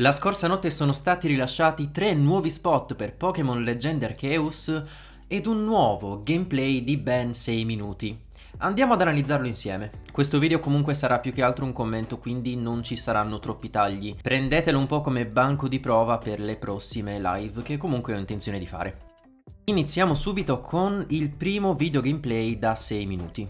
La scorsa notte sono stati rilasciati tre nuovi spot per Pokémon Legend Arceus ed un nuovo gameplay di ben 6 minuti. Andiamo ad analizzarlo insieme. Questo video comunque sarà più che altro un commento, quindi non ci saranno troppi tagli. Prendetelo un po' come banco di prova per le prossime live, che comunque ho intenzione di fare. Iniziamo subito con il primo video gameplay da 6 minuti.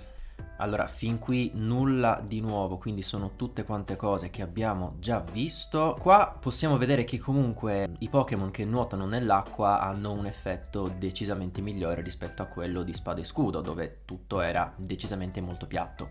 Allora, fin qui nulla di nuovo, quindi sono tutte quante cose che abbiamo già visto. Qua possiamo vedere che comunque i Pokémon che nuotano nell'acqua hanno un effetto decisamente migliore rispetto a quello di Spada e Scudo, dove tutto era decisamente molto piatto.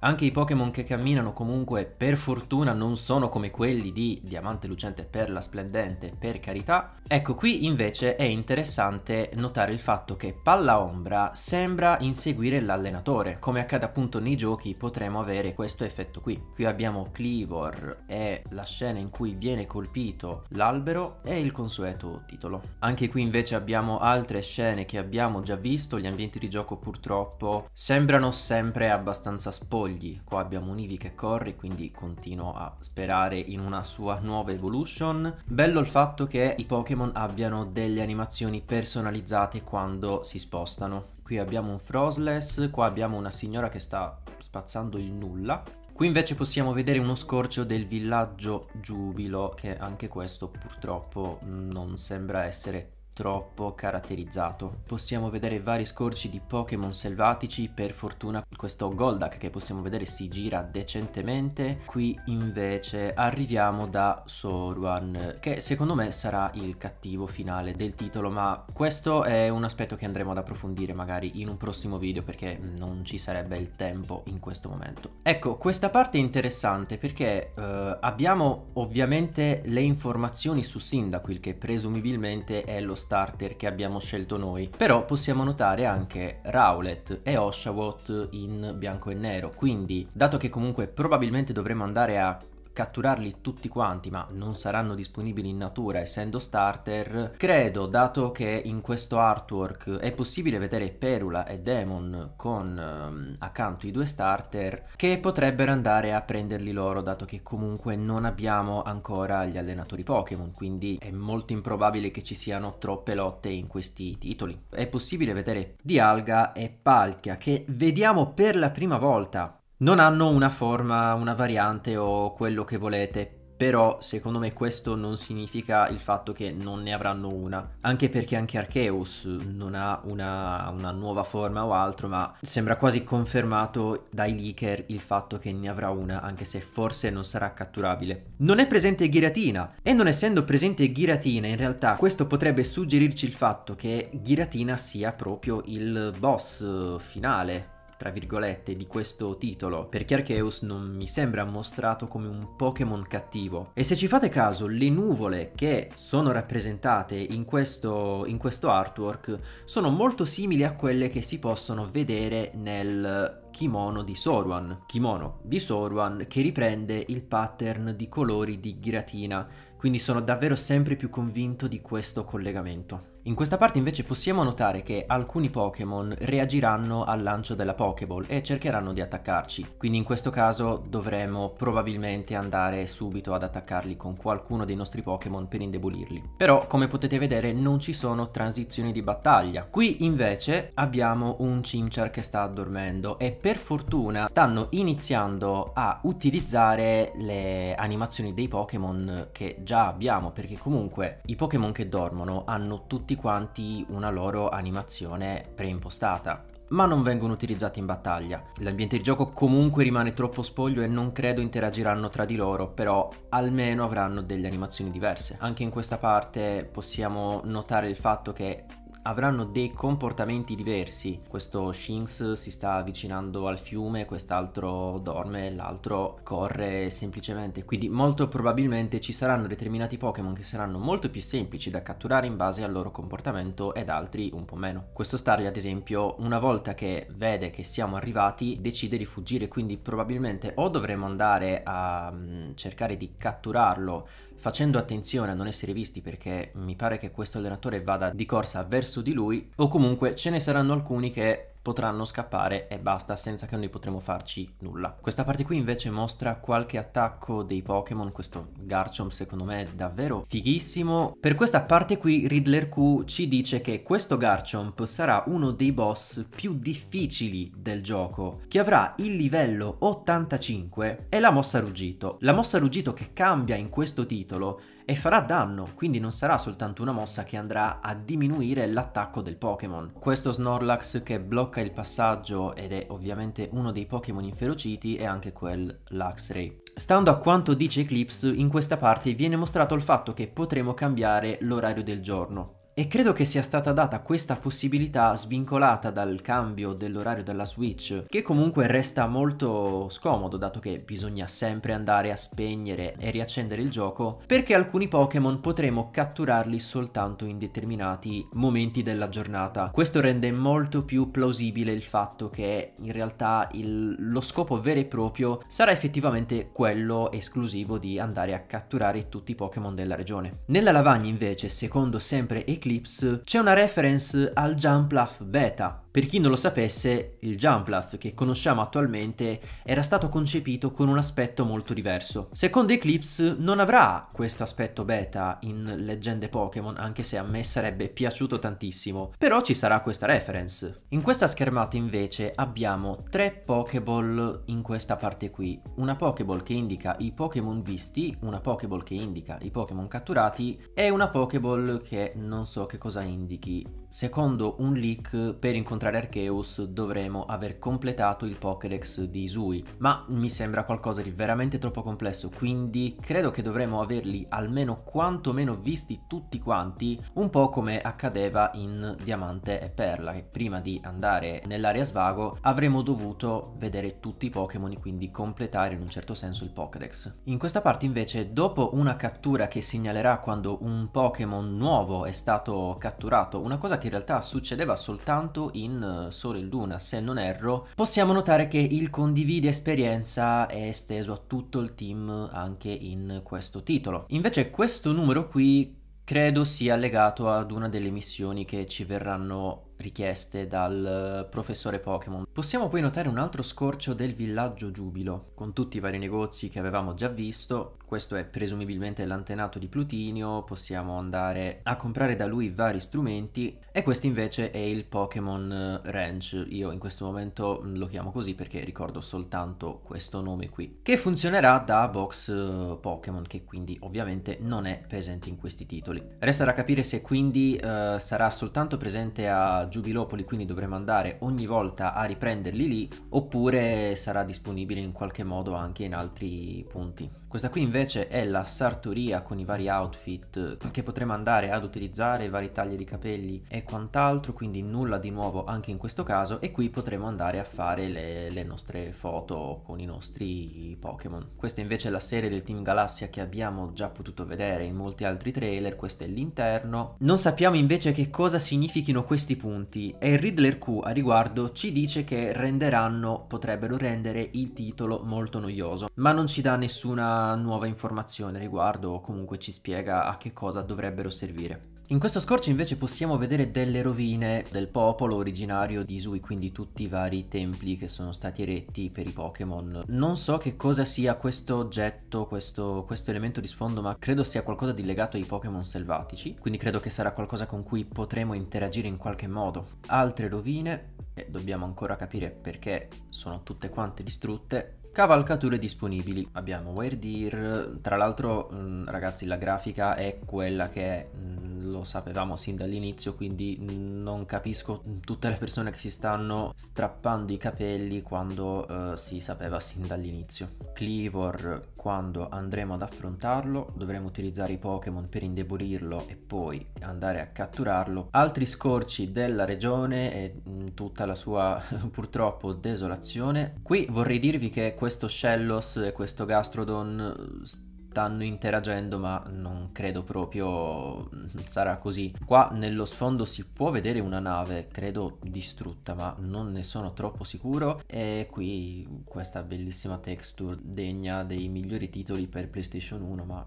Anche i Pokémon che camminano comunque per fortuna non sono come quelli di Diamante Lucente Perla Splendente, per carità. Ecco, qui invece è interessante notare il fatto che Palla Ombra sembra inseguire l'allenatore, come accade appunto nei giochi potremo avere questo effetto qui. Qui abbiamo Cleavor e la scena in cui viene colpito l'albero e il consueto titolo. Anche qui invece abbiamo altre scene che abbiamo già visto, gli ambienti di gioco purtroppo sembrano sempre abbastanza spoiler togli, qua abbiamo un Eevee che corre quindi continuo a sperare in una sua nuova evolution. Bello il fatto che i Pokémon abbiano delle animazioni personalizzate quando si spostano. Qui abbiamo un Frozless, qua abbiamo una signora che sta spazzando il nulla Qui invece possiamo vedere uno scorcio del villaggio Giubilo, che anche questo purtroppo non sembra essere troppo caratterizzato. Possiamo vedere vari scorci di Pokémon selvatici, per fortuna questo Goldak che possiamo vedere si gira decentemente, qui invece arriviamo da Soruan che secondo me sarà il cattivo finale del titolo ma questo è un aspetto che andremo ad approfondire magari in un prossimo video perché non ci sarebbe il tempo in questo momento. Ecco questa parte è interessante perché eh, abbiamo ovviamente le informazioni su Cyndaquil che presumibilmente è lo stesso starter che abbiamo scelto noi, però possiamo notare anche Rowlet e Oshawott in bianco e nero, quindi dato che comunque probabilmente dovremo andare a catturarli tutti quanti, ma non saranno disponibili in natura essendo starter, credo, dato che in questo artwork è possibile vedere Perula e Demon con um, accanto i due starter, che potrebbero andare a prenderli loro, dato che comunque non abbiamo ancora gli allenatori Pokémon, quindi è molto improbabile che ci siano troppe lotte in questi titoli. È possibile vedere Dialga e Palkia, che vediamo per la prima volta non hanno una forma, una variante o quello che volete, però secondo me questo non significa il fatto che non ne avranno una, anche perché anche Arceus non ha una, una, nuova forma o altro, ma sembra quasi confermato dai leaker il fatto che ne avrà una, anche se forse non sarà catturabile. Non è presente Giratina, e non essendo presente Giratina in realtà questo potrebbe suggerirci il fatto che Giratina sia proprio il boss finale tra virgolette, di questo titolo, perché Arceus non mi sembra mostrato come un Pokémon cattivo. E se ci fate caso, le nuvole che sono rappresentate in questo, in questo artwork sono molto simili a quelle che si possono vedere nel kimono di Soruan. kimono di Soruan che riprende il pattern di colori di Giratina, quindi sono davvero sempre più convinto di questo collegamento. In questa parte invece possiamo notare che alcuni Pokémon reagiranno al lancio della Pokéball e cercheranno di attaccarci, quindi in questo caso dovremo probabilmente andare subito ad attaccarli con qualcuno dei nostri Pokémon per indebolirli. Però come potete vedere non ci sono transizioni di battaglia. Qui invece abbiamo un Chimchar che sta addormendo e per fortuna stanno iniziando a utilizzare le animazioni dei Pokémon che già abbiamo perché comunque i Pokémon che dormono hanno tutti quanti una loro animazione preimpostata, ma non vengono utilizzati in battaglia. L'ambiente di gioco comunque rimane troppo spoglio e non credo interagiranno tra di loro, però almeno avranno delle animazioni diverse. Anche in questa parte possiamo notare il fatto che avranno dei comportamenti diversi. Questo Shinx si sta avvicinando al fiume, quest'altro dorme, l'altro corre semplicemente. Quindi molto probabilmente ci saranno determinati Pokémon che saranno molto più semplici da catturare in base al loro comportamento ed altri un po' meno. Questo Starly ad esempio una volta che vede che siamo arrivati decide di fuggire quindi probabilmente o dovremo andare a mm, cercare di catturarlo facendo attenzione a non essere visti perché mi pare che questo allenatore vada di corsa verso di lui o comunque ce ne saranno alcuni che potranno scappare e basta senza che noi potremo farci nulla. Questa parte qui invece mostra qualche attacco dei Pokémon, questo Garchomp secondo me è davvero fighissimo. Per questa parte qui Riddler Q ci dice che questo Garchomp sarà uno dei boss più difficili del gioco, che avrà il livello 85 e la mossa ruggito. La mossa ruggito che cambia in questo titolo e farà danno, quindi non sarà soltanto una mossa che andrà a diminuire l'attacco del Pokémon. Questo Snorlax che blocca il passaggio ed è ovviamente uno dei Pokémon inferociti è anche quel Luxray. Stando a quanto dice Eclipse, in questa parte viene mostrato il fatto che potremo cambiare l'orario del giorno. E credo che sia stata data questa possibilità svincolata dal cambio dell'orario della Switch, che comunque resta molto scomodo dato che bisogna sempre andare a spegnere e riaccendere il gioco, perché alcuni Pokémon potremo catturarli soltanto in determinati momenti della giornata. Questo rende molto più plausibile il fatto che in realtà il, lo scopo vero e proprio sarà effettivamente quello esclusivo di andare a catturare tutti i Pokémon della regione. Nella lavagna invece, secondo sempre Eclipse, Eclipse c'è una reference al Jump Beta, per chi non lo sapesse, il Jump che conosciamo attualmente era stato concepito con un aspetto molto diverso. Secondo Eclipse non avrà questo aspetto beta in Leggende Pokémon, anche se a me sarebbe piaciuto tantissimo, però ci sarà questa reference. In questa schermata invece abbiamo tre Pokéball in questa parte qui, una Pokéball che indica i Pokémon visti, una Pokéball che indica i Pokémon catturati e una Pokéball che non so che cosa indichi Secondo un leak, per incontrare Arceus dovremo aver completato il Pokédex di Isui, ma mi sembra qualcosa di veramente troppo complesso, quindi credo che dovremo averli almeno quantomeno visti tutti quanti, un po' come accadeva in Diamante e Perla, che prima di andare nell'area svago avremmo dovuto vedere tutti i Pokémon, quindi completare in un certo senso il Pokédex. In questa parte invece, dopo una cattura che segnalerà quando un Pokémon nuovo è stato catturato, una cosa cosa in realtà succedeva soltanto in eh, Sole e Luna, se non erro, possiamo notare che il condivide esperienza è esteso a tutto il team anche in questo titolo. Invece questo numero qui credo sia legato ad una delle missioni che ci verranno richieste dal eh, professore Pokémon. Possiamo poi notare un altro scorcio del villaggio Giubilo, con tutti i vari negozi che avevamo già visto, questo è presumibilmente l'antenato di Plutinio, possiamo andare a comprare da lui vari strumenti e questo invece è il Pokémon eh, Ranch, io in questo momento mm, lo chiamo così perché ricordo soltanto questo nome qui, che funzionerà da box eh, Pokémon che quindi ovviamente non è presente in questi titoli. Resterà a capire se quindi uh, sarà soltanto presente a Giubilopoli, quindi dovremo andare ogni volta a riprenderli lì, oppure sarà disponibile in qualche modo anche in altri punti. Questa qui invece è la sartoria con i vari outfit che potremo andare ad utilizzare, vari tagli di capelli e quant'altro, quindi nulla di nuovo anche in questo caso e qui potremo andare a fare le, le nostre foto con i nostri Pokémon. Questa invece è la serie del Team Galassia che abbiamo già potuto vedere in molti altri trailer, questo è l'interno. Non sappiamo invece che cosa significhino questi punti e il Riddler Q a riguardo ci dice che renderanno, potrebbero rendere il titolo molto noioso, ma non ci dà nessuna nuova informazione riguardo o comunque ci spiega a che cosa dovrebbero servire. In questo scorcio invece possiamo vedere delle rovine del popolo originario di Isui, quindi tutti i vari templi che sono stati eretti per i Pokémon. Non so che cosa sia questo oggetto, questo, questo elemento di sfondo, ma credo sia qualcosa di legato ai Pokémon selvatici, quindi credo che sarà qualcosa con cui potremo interagire in qualche modo. Altre rovine, e dobbiamo ancora capire perché sono tutte quante distrutte, cavalcature disponibili. Abbiamo Where Deer, tra l'altro mm, ragazzi la grafica è quella che è mm, lo sapevamo sin dall'inizio, quindi non capisco tutte le persone che si stanno strappando i capelli quando eh, si sapeva sin dall'inizio. Cleavor, quando andremo ad affrontarlo, dovremo utilizzare i Pokémon per indebolirlo e poi andare a catturarlo. Altri scorci della regione e mm, tutta la sua purtroppo desolazione. Qui vorrei dirvi che questo Shellos e questo Gastrodon stanno interagendo ma non credo proprio sarà così. Qua nello sfondo si può vedere una nave, credo distrutta ma non ne sono troppo sicuro e qui questa bellissima texture degna dei migliori titoli per PlayStation 1 ma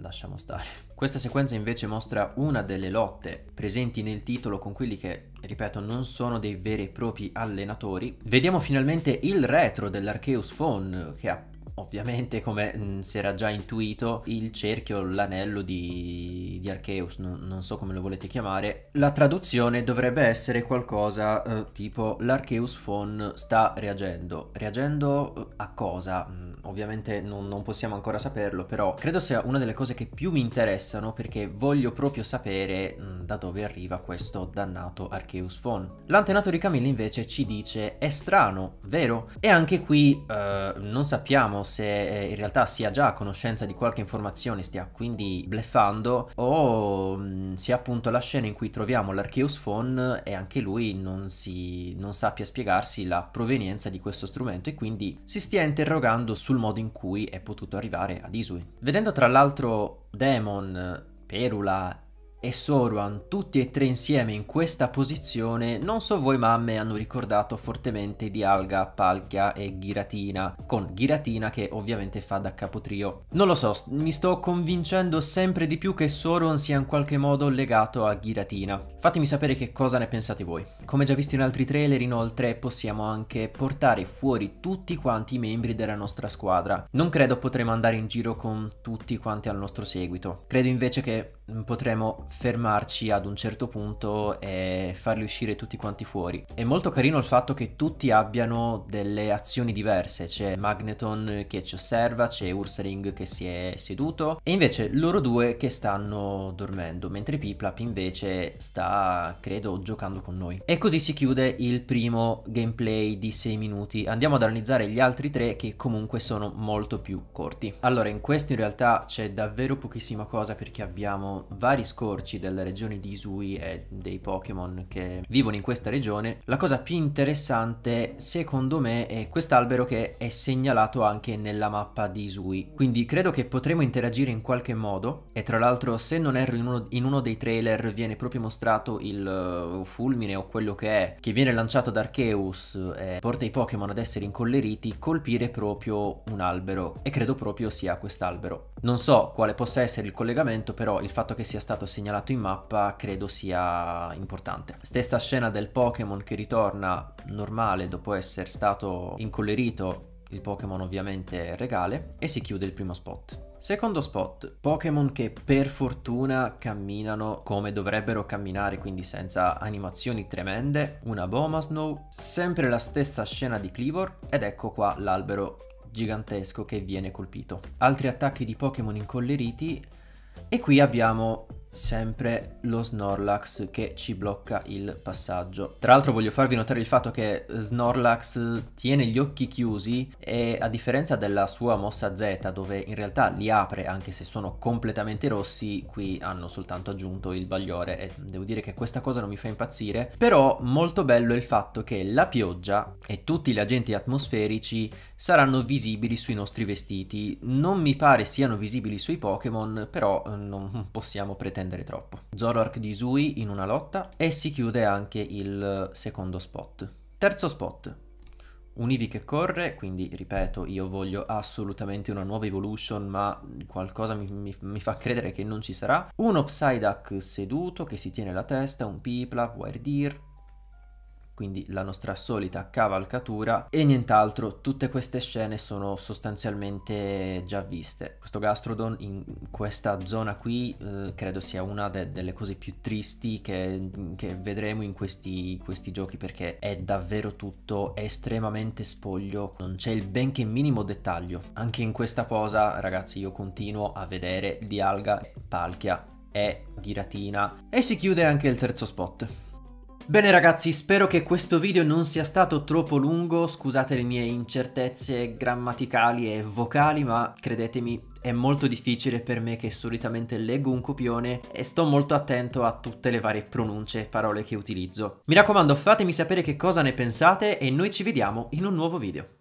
lasciamo stare. Questa sequenza invece mostra una delle lotte presenti nel titolo con quelli che, ripeto, non sono dei veri e propri allenatori. Vediamo finalmente il retro dell'Archeus Phone che ha Ovviamente, come mh, mm, si era già intuito, il cerchio, l'anello di, di Arceus, non, non so come lo volete chiamare, la traduzione dovrebbe essere qualcosa eh, tipo l'Arceus Phone sta reagendo. Reagendo eh, a cosa? Mh, mm, ovviamente non, non possiamo ancora saperlo, però credo sia una delle cose che più mi interessano perché voglio proprio sapere mh, mm, da dove arriva questo dannato Arceus Phone. L'antenato di Camille invece ci dice è strano, vero? E anche qui eh, non sappiamo se eh, in realtà sia già a conoscenza di qualche informazione, stia quindi bleffando, o mh, mm, sia appunto la scena in cui troviamo l'Archeus Phone e anche lui non, si, non sappia spiegarsi la provenienza di questo strumento e quindi si stia interrogando sul modo in cui è potuto arrivare ad Isui. Vedendo tra l'altro Demon Perula e Soruan tutti e tre insieme in questa posizione, non so voi ma a me hanno ricordato fortemente di Alga, Palkia e Giratina, con Giratina che ovviamente fa da capotrio. Non lo so, mi sto convincendo sempre di più che Soruan sia in qualche modo legato a Giratina. Fatemi sapere che cosa ne pensate voi. Come già visto in altri trailer inoltre possiamo anche portare fuori tutti quanti i membri della nostra squadra. Non credo potremo andare in giro con tutti quanti al nostro seguito, credo invece che mm, potremo fermarci ad un certo punto e farli uscire tutti quanti fuori. È molto carino il fatto che tutti abbiano delle azioni diverse, c'è Magneton che ci osserva, c'è Ursaring che si è seduto e invece loro due che stanno dormendo, mentre Piplap invece sta, credo, giocando con noi. E così si chiude il primo gameplay di 6 minuti, andiamo ad analizzare gli altri tre che comunque sono molto più corti. Allora in questo in realtà c'è davvero pochissima cosa perché abbiamo vari scorti accorci delle regioni di Isui e dei Pokémon che vivono in questa regione, la cosa più interessante secondo me è quest'albero che è segnalato anche nella mappa di Isui. Quindi credo che potremo interagire in qualche modo e tra l'altro se non erro in uno, in uno dei trailer viene proprio mostrato il uh, fulmine o quello che è che viene lanciato da Arceus e porta i Pokémon ad essere incolleriti colpire proprio un albero e credo proprio sia quest'albero. Non so quale possa essere il collegamento però il fatto che sia stato segnalato segnalato in mappa credo sia importante. Stessa scena del Pokémon che ritorna normale dopo essere stato incollerito, il Pokémon ovviamente regale, e si chiude il primo spot. Secondo spot, Pokémon che per fortuna camminano come dovrebbero camminare, quindi senza animazioni tremende, una Boma Snow, sempre la stessa scena di Cleavor, ed ecco qua l'albero gigantesco che viene colpito. Altri attacchi di Pokémon incolleriti, e qui abbiamo sempre lo Snorlax che ci blocca il passaggio. Tra l'altro voglio farvi notare il fatto che Snorlax tiene gli occhi chiusi e a differenza della sua mossa Z dove in realtà li apre anche se sono completamente rossi, qui hanno soltanto aggiunto il bagliore e devo dire che questa cosa non mi fa impazzire, però molto bello è il fatto che la pioggia e tutti gli agenti atmosferici saranno visibili sui nostri vestiti. Non mi pare siano visibili sui Pokémon, però eh, non possiamo pretendere attendere troppo. Zoroark di Sui in una lotta e si chiude anche il secondo spot. Terzo spot, un Eevee che corre, quindi ripeto, io voglio assolutamente una nuova evolution, ma qualcosa mi, mi, mi fa credere che non ci sarà. Uno Psyduck seduto che si tiene la testa, un Pipla, Wiredeer, quindi la nostra solita cavalcatura e nient'altro tutte queste scene sono sostanzialmente già viste questo gastrodon in questa zona qui eh, credo sia una de delle cose più tristi che, che vedremo in questi, questi, giochi perché è davvero tutto estremamente spoglio non c'è il benché minimo dettaglio anche in questa posa ragazzi io continuo a vedere di alga palchia e ghiratina e si chiude anche il terzo spot Bene ragazzi, spero che questo video non sia stato troppo lungo, scusate le mie incertezze grammaticali e vocali, ma credetemi è molto difficile per me che solitamente leggo un copione e sto molto attento a tutte le varie pronunce e parole che utilizzo. Mi raccomando, fatemi sapere che cosa ne pensate e noi ci vediamo in un nuovo video.